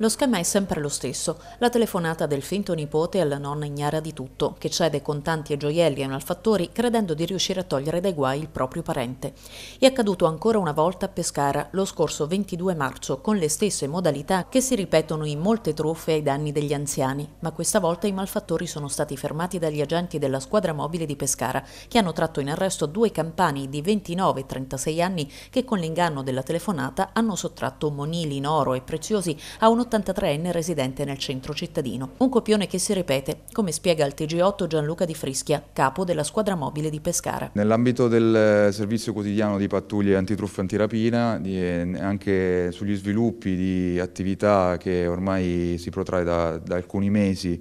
Lo schema è sempre lo stesso, la telefonata del finto nipote alla nonna ignara di tutto, che cede contanti e gioielli ai malfattori credendo di riuscire a togliere dai guai il proprio parente. È accaduto ancora una volta a Pescara lo scorso 22 marzo con le stesse modalità che si ripetono in molte truffe ai danni degli anziani, ma questa volta i malfattori sono stati fermati dagli agenti della squadra mobile di Pescara, che hanno tratto in arresto due campani di 29 e 36 anni che con l'inganno della telefonata hanno sottratto monili in oro e preziosi a uno 83enne residente nel centro cittadino. Un copione che si ripete, come spiega al TG8 Gianluca Di Frischia, capo della squadra mobile di Pescara. Nell'ambito del eh, servizio quotidiano di pattuglie antitruffa e antirapina, eh, anche sugli sviluppi di attività che ormai si protrae da, da alcuni mesi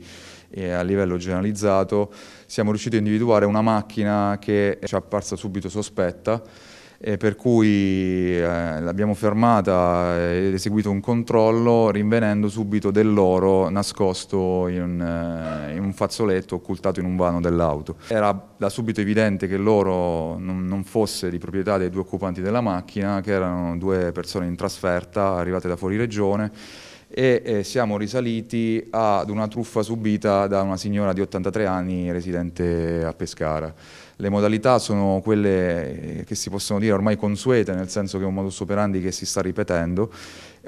eh, a livello generalizzato, siamo riusciti a individuare una macchina che ci è apparsa subito sospetta per cui eh, l'abbiamo fermata ed eseguito un controllo rinvenendo subito dell'oro nascosto in un, eh, in un, fazzoletto occultato in un vano dell'auto. Era da subito evidente che l'oro non, non, fosse di proprietà dei due occupanti della macchina, che erano due persone in trasferta arrivate da fuori regione e eh, siamo risaliti ad una truffa subita da una signora di 83 anni residente a Pescara. Le modalità sono quelle eh, che si possono dire ormai consuete, nel senso che è un modus operandi che si sta ripetendo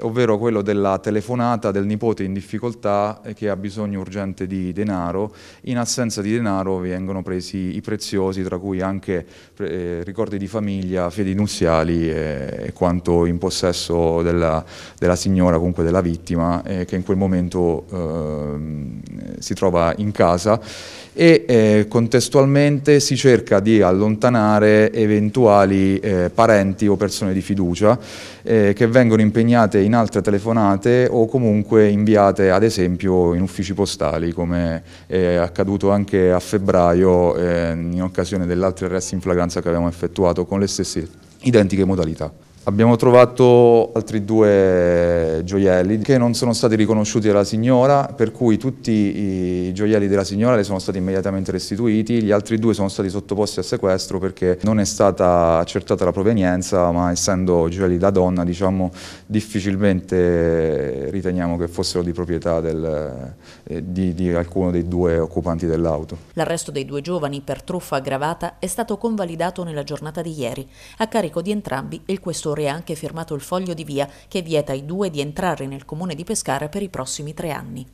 ovvero quello della telefonata del nipote in difficoltà che ha bisogno urgente di denaro. In assenza di denaro vengono presi i preziosi, tra cui anche eh, ricordi di famiglia, fedi nuziali e, e quanto in possesso della, della, signora, comunque della vittima, eh, che in quel momento eh, si trova in casa e eh, contestualmente si cerca di allontanare eventuali eh, parenti o persone di fiducia eh, che vengono impegnate in in altre telefonate o comunque inviate ad esempio in uffici postali come è accaduto anche a febbraio eh, in occasione dell'altro arresto in flagranza che abbiamo effettuato con le stesse identiche modalità. Abbiamo trovato altri due gioielli che non sono stati riconosciuti dalla signora, per cui tutti i gioielli della signora le sono stati immediatamente restituiti, gli altri due sono stati sottoposti a sequestro perché non è stata accertata la provenienza, ma essendo gioielli da donna, diciamo, difficilmente riteniamo che fossero di proprietà del, eh, di, di alcuno dei due occupanti dell'auto. L'arresto dei due giovani per truffa aggravata è stato convalidato nella giornata di ieri, a carico di entrambi il questore Torre ha anche firmato il foglio di via che vieta ai due di entrare nel comune di Pescara per i prossimi tre anni.